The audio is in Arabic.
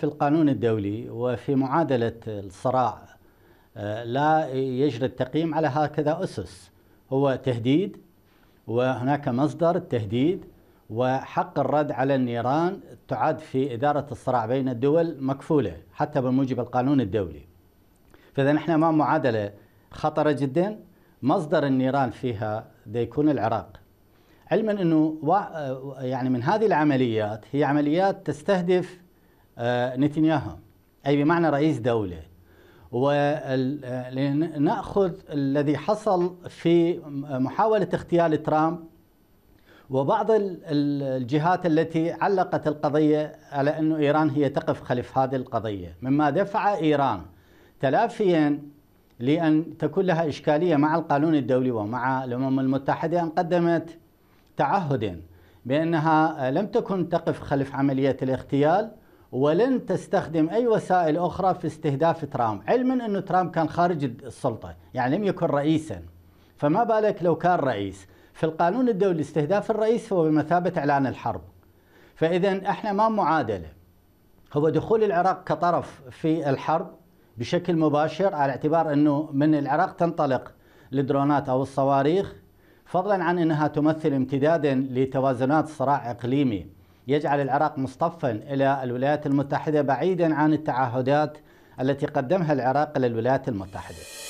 في القانون الدولي وفي معادلة الصراع آه، لا يجري التقييم على هكذا أسس هو تهديد وهناك مصدر التهديد وحق الرد على النيران تعد في إدارة الصراع بين الدول مكفولة حتى بموجب القانون الدولي فإذا نحن أمام معادلة خطرة جدا مصدر النيران فيها يكون العراق علما أنه آه، يعني من هذه العمليات هي عمليات تستهدف آه، نتنياهو أي بمعنى رئيس دولة ولنأخذ آه، الذي حصل في محاولة اغتيال ترامب وبعض الجهات التي علقت القضية على أن إيران هي تقف خلف هذه القضية مما دفع إيران تلافيا لأن تكون لها إشكالية مع القانون الدولي ومع الأمم المتحدة أن قدمت تعهدا بأنها لم تكن تقف خلف عملية الاغتيال ولن تستخدم أي وسائل أخرى في استهداف ترامب علما أنه ترامب كان خارج السلطة يعني لم يكن رئيسا فما بالك لو كان رئيس في القانون الدولي استهداف الرئيس هو بمثابة إعلان الحرب فإذا احنا ما معادلة هو دخول العراق كطرف في الحرب بشكل مباشر على اعتبار أنه من العراق تنطلق الدرونات أو الصواريخ فضلا عن أنها تمثل امتدادا لتوازنات صراع إقليمي يجعل العراق مصطفا إلى الولايات المتحدة بعيدا عن التعهدات التي قدمها العراق للولايات المتحدة